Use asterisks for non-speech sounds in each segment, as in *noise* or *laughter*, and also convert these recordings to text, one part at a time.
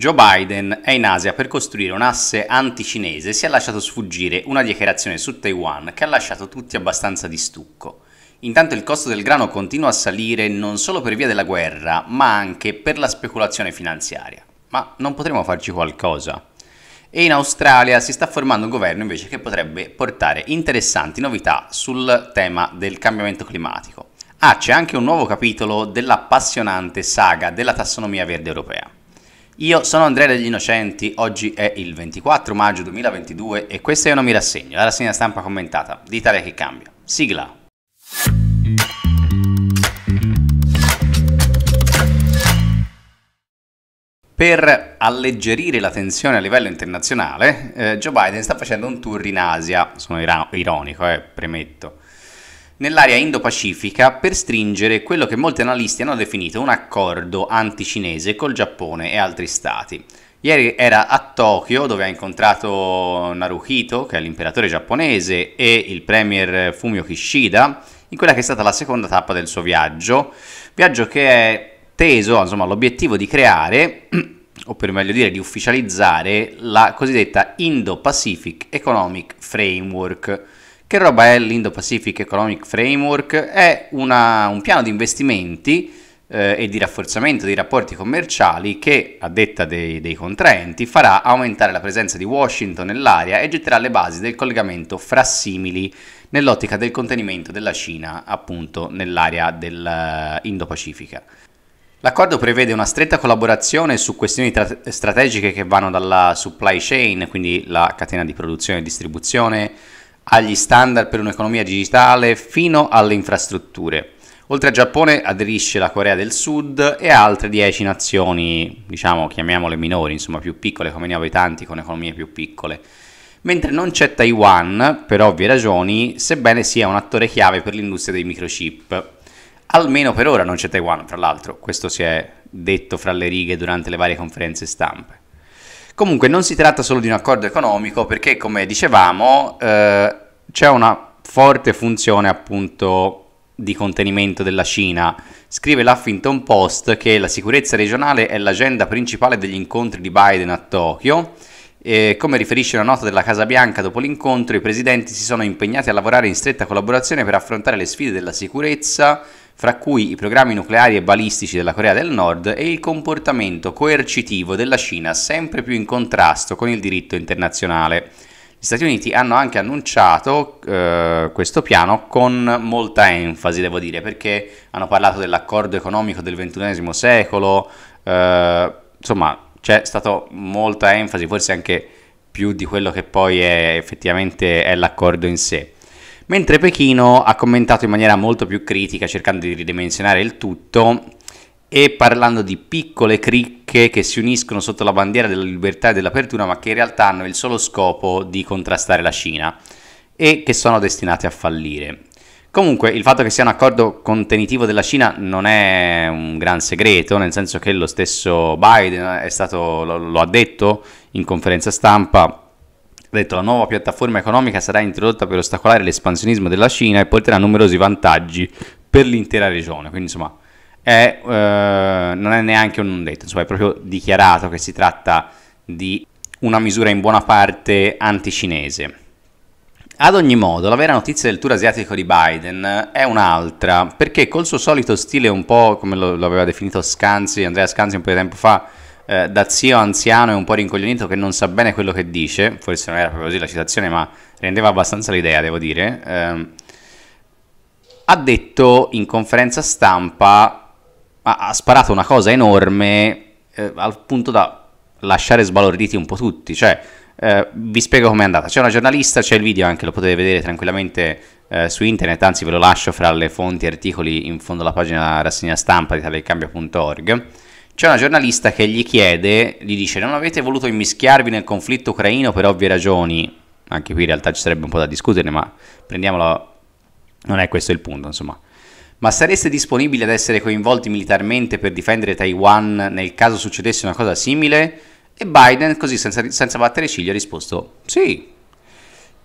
Joe Biden è in Asia per costruire un'asse anticinese e si è lasciato sfuggire una dichiarazione su Taiwan che ha lasciato tutti abbastanza di stucco. Intanto il costo del grano continua a salire non solo per via della guerra, ma anche per la speculazione finanziaria. Ma non potremo farci qualcosa? E in Australia si sta formando un governo invece che potrebbe portare interessanti novità sul tema del cambiamento climatico. Ah, c'è anche un nuovo capitolo dell'appassionante saga della tassonomia verde europea. Io sono Andrea degli Innocenti, oggi è il 24 maggio 2022 e questa è Non mi rassegno, la rassegna stampa commentata d'Italia che cambia. Sigla. Per alleggerire la tensione a livello internazionale, eh, Joe Biden sta facendo un tour in Asia, sono ironico, eh, premetto nell'area Indo-Pacifica per stringere quello che molti analisti hanno definito un accordo anticinese col Giappone e altri stati. Ieri era a Tokyo dove ha incontrato Naruhito, che è l'imperatore giapponese, e il premier Fumio Kishida, in quella che è stata la seconda tappa del suo viaggio, viaggio che è teso insomma, all'obiettivo di creare, o per meglio dire di ufficializzare, la cosiddetta Indo-Pacific Economic Framework, che roba è l'Indo-Pacific Economic Framework? È una, un piano di investimenti eh, e di rafforzamento dei rapporti commerciali che, a detta dei, dei contraenti, farà aumentare la presenza di Washington nell'area e getterà le basi del collegamento fra simili nell'ottica del contenimento della Cina, appunto, nell'area dell'Indo-Pacifica. Eh, L'accordo prevede una stretta collaborazione su questioni tra- strategiche che vanno dalla supply chain, quindi la catena di produzione e distribuzione, agli standard per un'economia digitale fino alle infrastrutture. Oltre a Giappone aderisce la Corea del Sud e altre 10 nazioni, diciamo chiamiamole minori, insomma più piccole come ne avevo tanti con economie più piccole. Mentre non c'è Taiwan, per ovvie ragioni, sebbene sia un attore chiave per l'industria dei microchip. Almeno per ora non c'è Taiwan, tra l'altro, questo si è detto fra le righe durante le varie conferenze stampe. Comunque non si tratta solo di un accordo economico perché, come dicevamo, eh, c'è una forte funzione appunto di contenimento della Cina. Scrive l'Huffington Post che la sicurezza regionale è l'agenda principale degli incontri di Biden a Tokyo. E come riferisce una nota della Casa Bianca dopo l'incontro, i presidenti si sono impegnati a lavorare in stretta collaborazione per affrontare le sfide della sicurezza, fra cui i programmi nucleari e balistici della Corea del Nord e il comportamento coercitivo della Cina sempre più in contrasto con il diritto internazionale. Gli Stati Uniti hanno anche annunciato eh, questo piano con molta enfasi, devo dire, perché hanno parlato dell'accordo economico del XXI secolo, eh, insomma c'è stata molta enfasi, forse anche più di quello che poi è, effettivamente è l'accordo in sé mentre Pechino ha commentato in maniera molto più critica cercando di ridimensionare il tutto e parlando di piccole cricche che si uniscono sotto la bandiera della libertà e dell'apertura, ma che in realtà hanno il solo scopo di contrastare la Cina e che sono destinate a fallire. Comunque, il fatto che sia un accordo contenitivo della Cina non è un gran segreto, nel senso che lo stesso Biden stato, lo, lo ha detto in conferenza stampa ha detto la nuova piattaforma economica sarà introdotta per ostacolare l'espansionismo della Cina e porterà numerosi vantaggi per l'intera regione. Quindi, insomma, è, eh, non è neanche un detto, insomma è proprio dichiarato che si tratta di una misura in buona parte anticinese. Ad ogni modo, la vera notizia del tour asiatico di Biden è un'altra, perché col suo solito stile un po' come lo, lo aveva definito Scanzi, Andrea Scanzi un po' di tempo fa, eh, da zio anziano e un po' rincoglionito che non sa bene quello che dice, forse non era proprio così la citazione, ma rendeva abbastanza l'idea, devo dire, eh, ha detto in conferenza stampa ha sparato una cosa enorme eh, al punto da lasciare sbalorditi un po' tutti. Cioè, eh, vi spiego com'è andata. C'è una giornalista, c'è il video anche, lo potete vedere tranquillamente eh, su internet, anzi ve lo lascio fra le fonti e articoli in fondo alla pagina rassegna stampa di taleicambio.org. C'è una giornalista che gli chiede, gli dice non avete voluto immischiarvi nel conflitto ucraino per ovvie ragioni, anche qui in realtà ci sarebbe un po' da discuterne, ma prendiamolo, non è questo il punto, insomma. Ma sareste disponibili ad essere coinvolti militarmente per difendere Taiwan nel caso succedesse una cosa simile? E Biden, così senza, senza battere ciglio, ha risposto sì.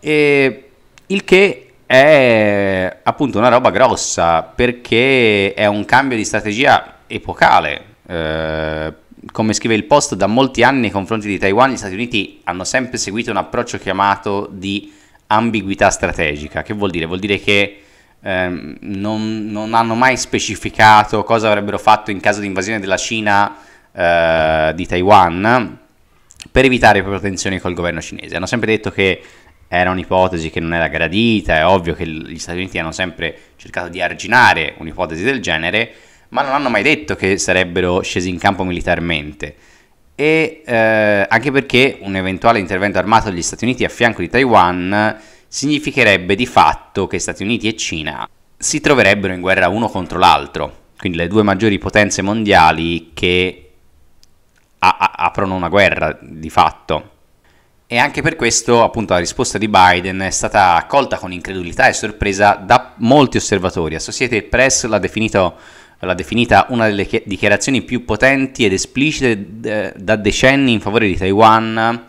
E il che è appunto una roba grossa perché è un cambio di strategia epocale. Eh, come scrive il post, da molti anni nei confronti di Taiwan gli Stati Uniti hanno sempre seguito un approccio chiamato di ambiguità strategica. Che vuol dire? Vuol dire che ehm, non, non, hanno mai specificato cosa avrebbero fatto in caso di invasione della Cina eh, di Taiwan per evitare proprio tensioni col governo cinese. Hanno sempre detto che era un'ipotesi che non era gradita, è ovvio che gli Stati Uniti hanno sempre cercato di arginare un'ipotesi del genere, ma non hanno mai detto che sarebbero scesi in campo militarmente. E eh, anche perché un eventuale intervento armato degli Stati Uniti a fianco di Taiwan significherebbe di fatto che Stati Uniti e Cina si troverebbero in guerra uno contro l'altro, quindi le due maggiori potenze mondiali che a- aprono una guerra di fatto. E anche per questo appunto la risposta di Biden è stata accolta con incredulità e sorpresa da molti osservatori. Associated Press l'ha, definito, l'ha definita una delle dichiarazioni più potenti ed esplicite eh, da decenni in favore di Taiwan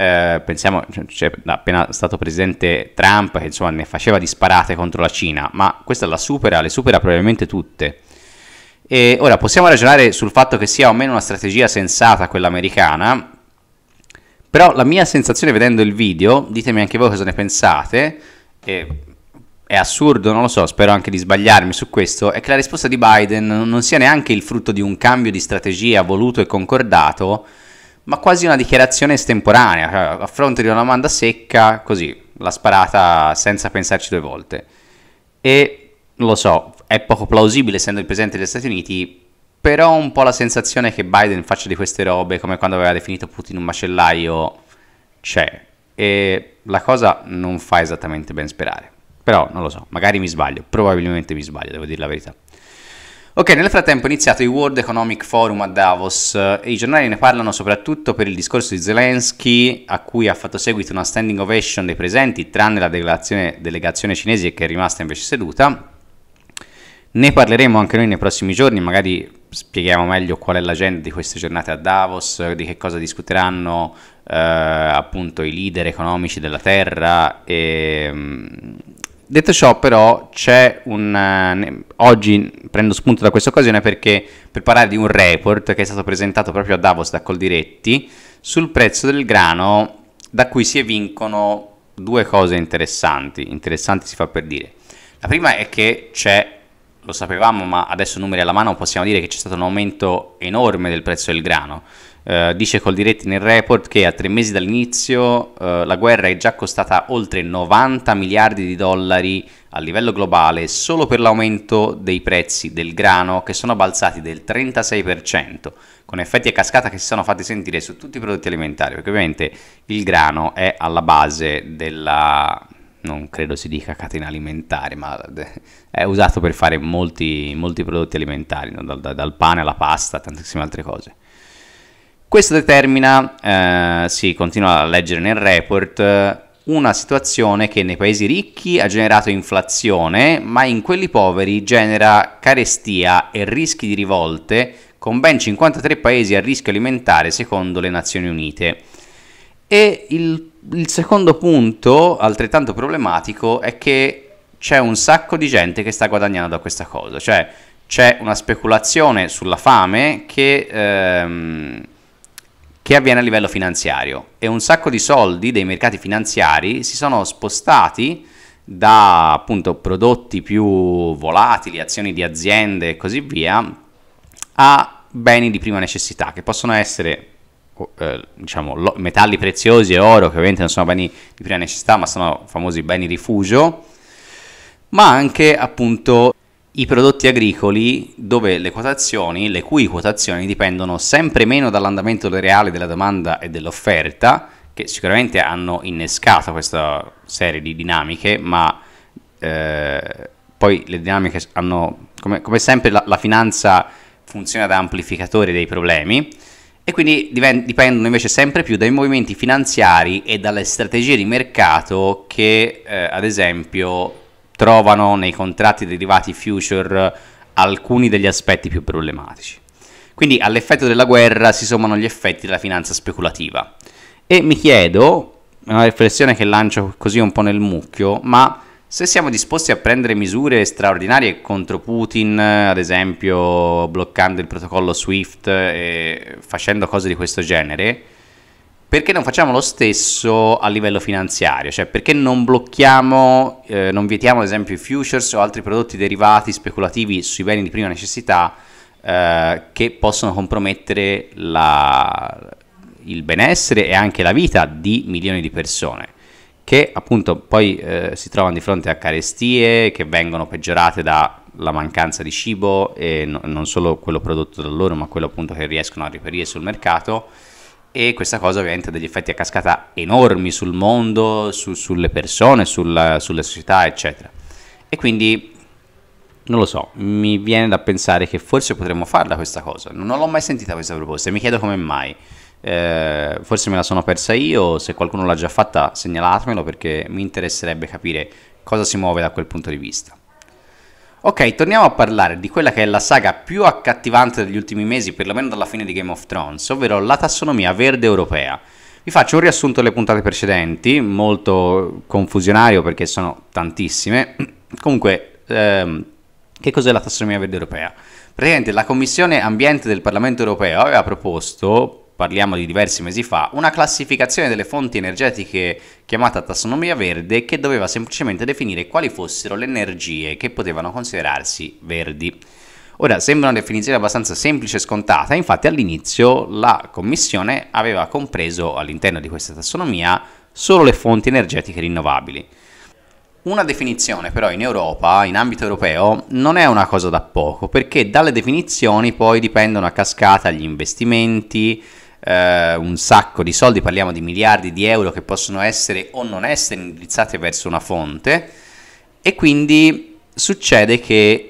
eh, pensiamo, cioè, c'è appena stato presidente Trump che insomma ne faceva disparate contro la Cina, ma questa la supera, le supera probabilmente tutte. E ora possiamo ragionare sul fatto che sia o meno una strategia sensata quella americana, però la mia sensazione vedendo il video, ditemi anche voi cosa ne pensate, e è assurdo, non lo so, spero anche di sbagliarmi su questo, è che la risposta di Biden non sia neanche il frutto di un cambio di strategia voluto e concordato, ma quasi una dichiarazione estemporanea, cioè, a fronte di una domanda secca, così, la sparata senza pensarci due volte. E lo so, è poco plausibile essendo il presidente degli Stati Uniti, però un po' la sensazione che Biden faccia di queste robe come quando aveva definito Putin un macellaio, c'è. E la cosa non fa esattamente ben sperare. Però non lo so, magari mi sbaglio, probabilmente mi sbaglio, devo dire la verità. Ok, nel frattempo è iniziato il World Economic Forum a Davos e eh, i giornali ne parlano soprattutto per il discorso di Zelensky a cui ha fatto seguito una standing ovation dei presenti, tranne la delegazione cinese che è rimasta invece seduta. Ne parleremo anche noi nei prossimi giorni, magari spieghiamo meglio qual è l'agenda di queste giornate a Davos, di che cosa discuteranno eh, appunto i leader economici della Terra e, mm, detto ciò però c'è un... Eh, oggi prendo spunto da questa occasione perché per parlare di un report che è stato presentato proprio a Davos da Coldiretti sul prezzo del grano da cui si evincono due cose interessanti, interessanti si fa per dire. La prima è che c'è, lo sapevamo ma adesso numeri alla mano possiamo dire che c'è stato un aumento enorme del prezzo del grano, Uh, dice Coldiretti nel report che a tre mesi dall'inizio uh, la guerra è già costata oltre 90 miliardi di dollari a livello globale solo per l'aumento dei prezzi del grano che sono balzati del 36%, con effetti a cascata che si sono fatti sentire su tutti i prodotti alimentari, perché ovviamente il grano è alla base della, non credo si dica catena alimentare, ma è usato per fare molti, molti prodotti alimentari, no? dal, dal pane alla pasta, tantissime altre cose. Questo determina, eh, si continua a leggere nel report, una situazione che nei paesi ricchi ha generato inflazione, ma in quelli poveri genera carestia e rischi di rivolte, con ben 53 paesi a rischio alimentare secondo le Nazioni Unite. E il, il secondo punto, altrettanto problematico, è che c'è un sacco di gente che sta guadagnando da questa cosa, cioè c'è una speculazione sulla fame che... Ehm, che avviene a livello finanziario e un sacco di soldi dei mercati finanziari si sono spostati da appunto prodotti più volatili, azioni di aziende e così via, a beni di prima necessità che possono essere eh, diciamo lo, metalli preziosi e oro che ovviamente non sono beni di prima necessità ma sono famosi beni rifugio ma anche appunto i prodotti agricoli dove le quotazioni, le cui quotazioni dipendono sempre meno dall'andamento reale della domanda e dell'offerta, che sicuramente hanno innescato questa serie di dinamiche, ma eh, poi le dinamiche hanno, come, come sempre, la, la, finanza funziona da amplificatore dei problemi e quindi dipendono invece sempre più dai movimenti finanziari e dalle strategie di mercato che, eh, ad esempio, trovano nei contratti derivati future eh, alcuni degli aspetti più problematici. Quindi all'effetto della guerra si sommano gli effetti della finanza speculativa. E mi chiedo, è una riflessione che lancio così un po' nel mucchio, ma se siamo disposti a prendere misure straordinarie contro Putin, ad esempio bloccando il protocollo SWIFT e facendo cose di questo genere, perché non facciamo lo stesso a livello finanziario? Cioè, perché non blocchiamo, eh, non vietiamo ad esempio i futures o altri prodotti derivati speculativi sui beni di prima necessità eh, che possono compromettere la, il benessere e anche la vita di milioni di persone? Che appunto poi eh, si trovano di fronte a carestie che vengono peggiorate dalla mancanza di cibo e no, non solo quello prodotto da loro, ma quello appunto che riescono a reperire sul mercato e questa cosa ovviamente ha degli effetti a cascata enormi sul mondo, su, sulle persone, sulla, sulle società, eccetera. E quindi non lo so, mi viene da pensare che forse potremmo farla questa cosa. Non l'ho mai sentita questa proposta e mi chiedo come mai. Eh, forse me la sono persa io, se qualcuno l'ha già fatta segnalatemelo perché mi interesserebbe capire cosa si muove da quel punto di vista. Ok, torniamo a parlare di quella che è la saga più accattivante degli ultimi mesi, perlomeno dalla fine di Game of Thrones, ovvero la tassonomia verde europea. Vi faccio un riassunto delle puntate precedenti, molto confusionario perché sono tantissime. *clears throat* Comunque, ehm, che cos'è la tassonomia verde europea? Praticamente la Commissione Ambiente del Parlamento Europeo aveva proposto parliamo di diversi mesi fa, una classificazione delle fonti energetiche chiamata tassonomia verde che doveva semplicemente definire quali fossero le energie che potevano considerarsi verdi. Ora sembra una definizione abbastanza semplice e scontata, infatti all'inizio la Commissione aveva compreso all'interno di questa tassonomia solo le fonti energetiche rinnovabili. Una definizione però in Europa, in ambito europeo, non è una cosa da poco, perché dalle definizioni poi dipendono a cascata gli investimenti, eh, un sacco di soldi, parliamo di miliardi di euro che possono essere o non essere indirizzati verso una fonte e quindi succede che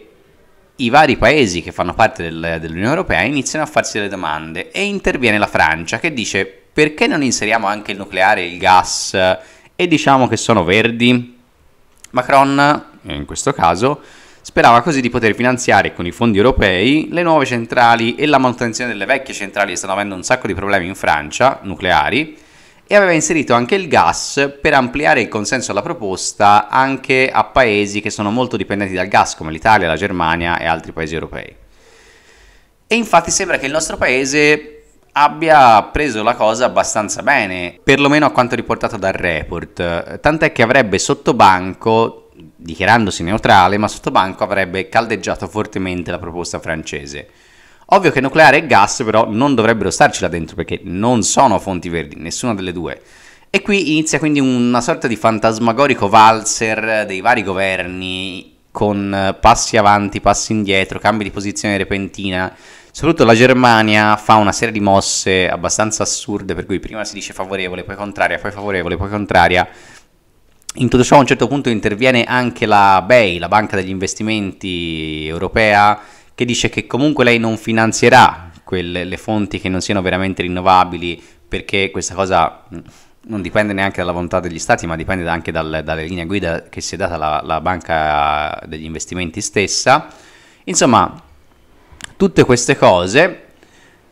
i vari paesi che fanno parte del, dell'Unione Europea iniziano a farsi delle domande e interviene la Francia che dice perché non inseriamo anche il nucleare, e il gas e diciamo che sono verdi? Macron, in questo caso, Sperava così di poter finanziare con i fondi europei le nuove centrali e la manutenzione delle vecchie centrali che stanno avendo un sacco di problemi in Francia, nucleari, e aveva inserito anche il gas per ampliare il consenso alla proposta anche a paesi che sono molto dipendenti dal gas come l'Italia, la Germania e altri paesi europei. E infatti sembra che il nostro paese abbia preso la cosa abbastanza bene, perlomeno a quanto riportato dal report, tant'è che avrebbe sottobanco dichiarandosi neutrale, ma sottobanco avrebbe caldeggiato fortemente la proposta francese. Ovvio che nucleare e gas però non dovrebbero starci là dentro perché non sono fonti verdi, nessuna delle due. E qui inizia quindi una sorta di fantasmagorico valzer dei vari governi con passi avanti, passi indietro, cambi di posizione repentina. Soprattutto la Germania fa una serie di mosse abbastanza assurde per cui prima si dice favorevole, poi contraria, poi favorevole, poi contraria in tutto ciò a un certo punto interviene anche la BEI, la Banca degli Investimenti Europea, che dice che comunque lei non finanzierà quelle, le fonti che non siano veramente rinnovabili perché questa cosa non dipende neanche dalla volontà degli stati, ma dipende anche dal, dalle linee guida che si è data la, la Banca degli Investimenti stessa. Insomma, tutte queste cose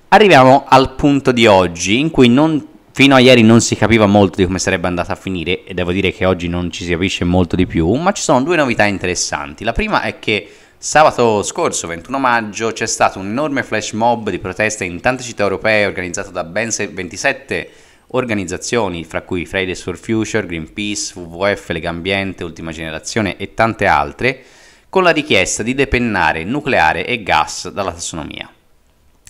arriviamo al punto di oggi in cui non Fino a ieri non si capiva molto di come sarebbe andata a finire e devo dire che oggi non ci si capisce molto di più, ma ci sono due novità interessanti. La prima è che sabato scorso, 21 maggio, c'è stato un enorme flash mob di proteste in tante città europee organizzato da ben 27 organizzazioni, fra cui Fridays for Future, Greenpeace, WWF, Legambiente, Ultima Generazione e tante altre, con la richiesta di depennare nucleare e gas dalla tassonomia.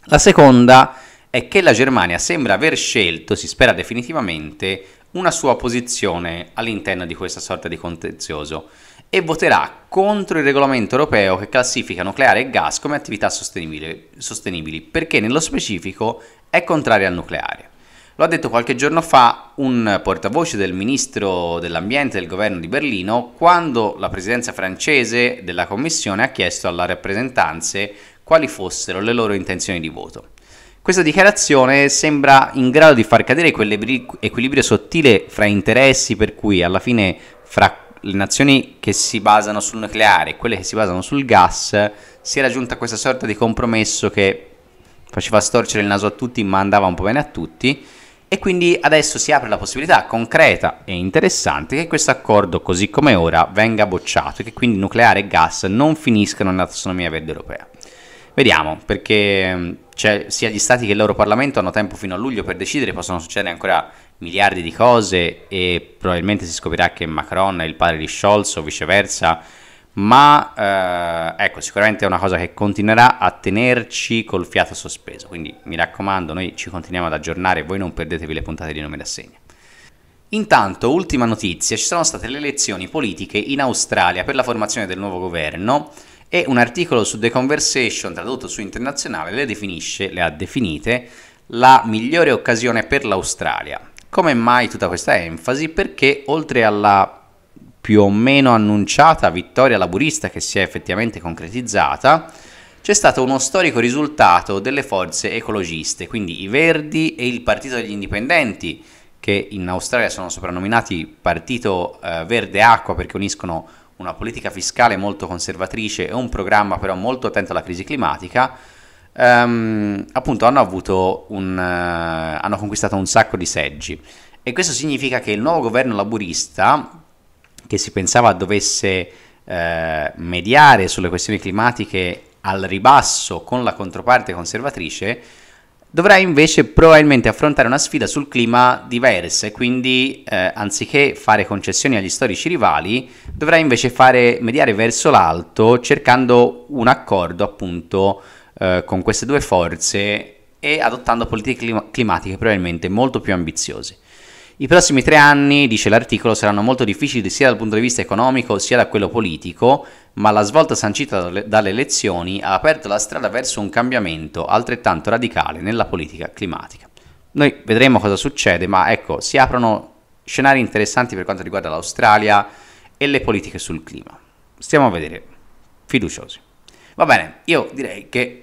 La seconda è che la Germania sembra aver scelto, si spera definitivamente, una sua posizione all'interno di questa sorta di contenzioso e voterà contro il regolamento europeo che classifica nucleare e gas come attività sostenibili, perché nello specifico è contraria al nucleare. Lo ha detto qualche giorno fa un portavoce del ministro dell'ambiente del governo di Berlino quando la presidenza francese della Commissione ha chiesto alle rappresentanze quali fossero le loro intenzioni di voto. Questa dichiarazione sembra in grado di far cadere quell'equilibrio sottile fra interessi per cui alla fine fra le nazioni che si basano sul nucleare e quelle che si basano sul gas si è raggiunta questa sorta di compromesso che faceva storcere il naso a tutti ma andava un po' bene a tutti e quindi adesso si apre la possibilità concreta e interessante che questo accordo così come ora venga bocciato e che quindi nucleare e gas non finiscano nella tassonomia verde europea. Vediamo perché cioè sia gli stati che il loro Parlamento hanno tempo fino a luglio per decidere, possono succedere ancora miliardi di cose e probabilmente si scoprirà che Macron è il padre di Scholz o viceversa, ma eh, ecco sicuramente è una cosa che continuerà a tenerci col fiato sospeso, quindi mi raccomando noi ci continuiamo ad aggiornare, e voi non perdetevi le puntate di nome d'assegno. Intanto, ultima notizia, ci sono state le elezioni politiche in Australia per la formazione del nuovo governo e un articolo su The Conversation tradotto su internazionale le definisce, le ha definite, la migliore occasione per l'Australia. Come mai tutta questa enfasi? Perché oltre alla più o meno annunciata vittoria laburista che si è effettivamente concretizzata, c'è stato uno storico risultato delle forze ecologiste, quindi i Verdi e il Partito degli Indipendenti, che in Australia sono soprannominati Partito eh, Verde Acqua perché uniscono una politica fiscale molto conservatrice e un programma però molto attento alla crisi climatica, ehm, appunto hanno, un, eh, hanno conquistato un sacco di seggi. E questo significa che il nuovo governo laburista, che si pensava dovesse eh, mediare sulle questioni climatiche al ribasso con la controparte conservatrice, Dovrai invece probabilmente affrontare una sfida sul clima diversa e quindi eh, anziché fare concessioni agli storici rivali, dovrai invece fare mediare verso l'alto cercando un accordo appunto eh, con queste due forze e adottando politiche clima- climatiche probabilmente molto più ambiziose. I prossimi tre anni, dice l'articolo, saranno molto difficili sia dal punto di vista economico sia da quello politico, ma la svolta sancita dalle elezioni ha aperto la strada verso un cambiamento altrettanto radicale nella politica climatica. Noi vedremo cosa succede, ma ecco, si aprono scenari interessanti per quanto riguarda l'Australia e le politiche sul clima. Stiamo a vedere, fiduciosi. Va bene, io direi che *clears throat*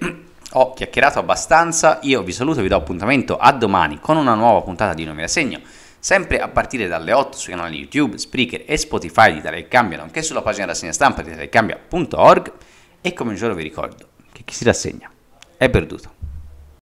ho chiacchierato abbastanza, io vi saluto e vi do appuntamento a domani con una nuova puntata di Nome da Segno sempre a partire dalle 8 sui canali YouTube, Spreaker e Spotify di Italia il Cambio, nonché sulla pagina rassegna stampa di italiacambio.org e come un giorno vi ricordo che chi si rassegna è perduto.